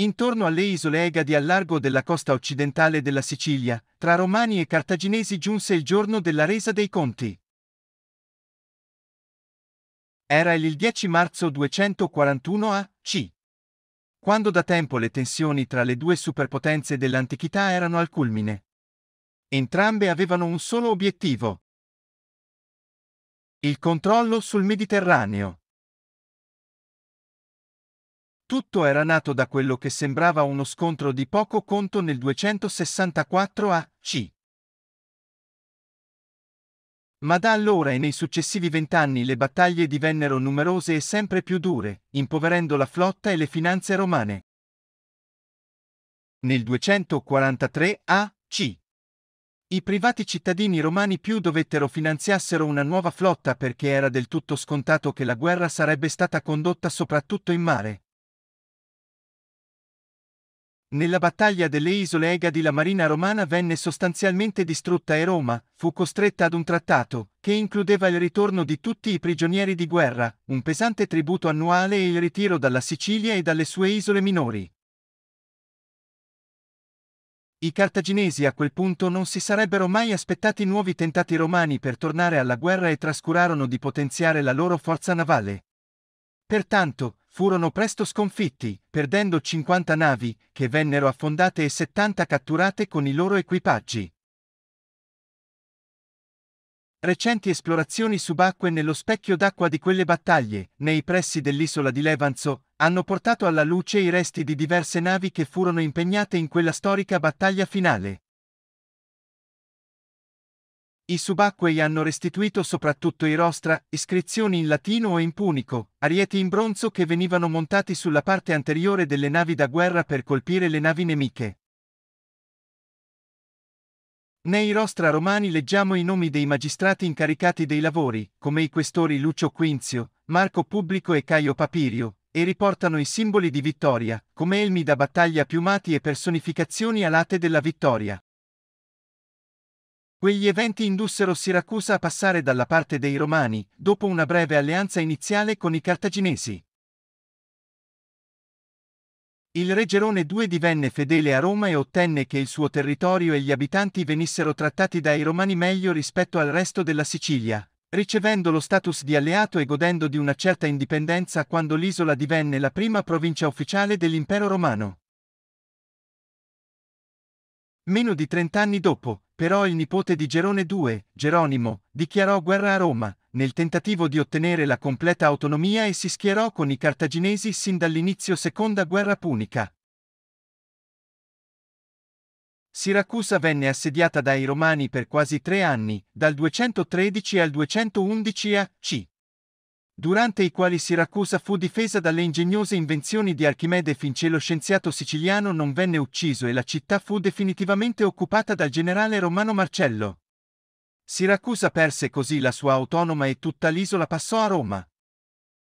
Intorno alle isole Egadi al largo della costa occidentale della Sicilia, tra romani e cartaginesi giunse il giorno della resa dei conti. Era il 10 marzo 241 a.C. Quando da tempo le tensioni tra le due superpotenze dell'antichità erano al culmine. Entrambe avevano un solo obiettivo. Il controllo sul Mediterraneo. Tutto era nato da quello che sembrava uno scontro di poco conto nel 264 AC. Ma da allora e nei successivi vent'anni le battaglie divennero numerose e sempre più dure, impoverendo la flotta e le finanze romane. Nel 243 AC. I privati cittadini romani più dovettero finanziassero una nuova flotta perché era del tutto scontato che la guerra sarebbe stata condotta soprattutto in mare, nella battaglia delle isole Egadi la marina romana venne sostanzialmente distrutta e Roma fu costretta ad un trattato, che includeva il ritorno di tutti i prigionieri di guerra, un pesante tributo annuale e il ritiro dalla Sicilia e dalle sue isole minori. I cartaginesi a quel punto non si sarebbero mai aspettati nuovi tentati romani per tornare alla guerra e trascurarono di potenziare la loro forza navale. Pertanto, furono presto sconfitti, perdendo 50 navi, che vennero affondate e 70 catturate con i loro equipaggi. Recenti esplorazioni subacquee nello specchio d'acqua di quelle battaglie, nei pressi dell'isola di Levanzo, hanno portato alla luce i resti di diverse navi che furono impegnate in quella storica battaglia finale. I subacquei hanno restituito soprattutto i rostra, iscrizioni in latino e in punico, arieti in bronzo che venivano montati sulla parte anteriore delle navi da guerra per colpire le navi nemiche. Nei rostra romani leggiamo i nomi dei magistrati incaricati dei lavori, come i questori Lucio Quinzio, Marco Pubblico e Caio Papirio, e riportano i simboli di vittoria, come elmi da battaglia piumati e personificazioni alate della vittoria. Quegli eventi indussero Siracusa a passare dalla parte dei Romani, dopo una breve alleanza iniziale con i Cartaginesi. Il re Gerone II divenne fedele a Roma e ottenne che il suo territorio e gli abitanti venissero trattati dai Romani meglio rispetto al resto della Sicilia, ricevendo lo status di alleato e godendo di una certa indipendenza quando l'isola divenne la prima provincia ufficiale dell'impero romano. Meno di trent'anni dopo, però il nipote di Gerone II, Geronimo, dichiarò guerra a Roma, nel tentativo di ottenere la completa autonomia e si schierò con i cartaginesi sin dall'inizio seconda guerra punica. Siracusa venne assediata dai Romani per quasi tre anni, dal 213 al 211 a.C durante i quali Siracusa fu difesa dalle ingegnose invenzioni di Archimede finché lo scienziato siciliano non venne ucciso e la città fu definitivamente occupata dal generale Romano Marcello. Siracusa perse così la sua autonoma e tutta l'isola passò a Roma.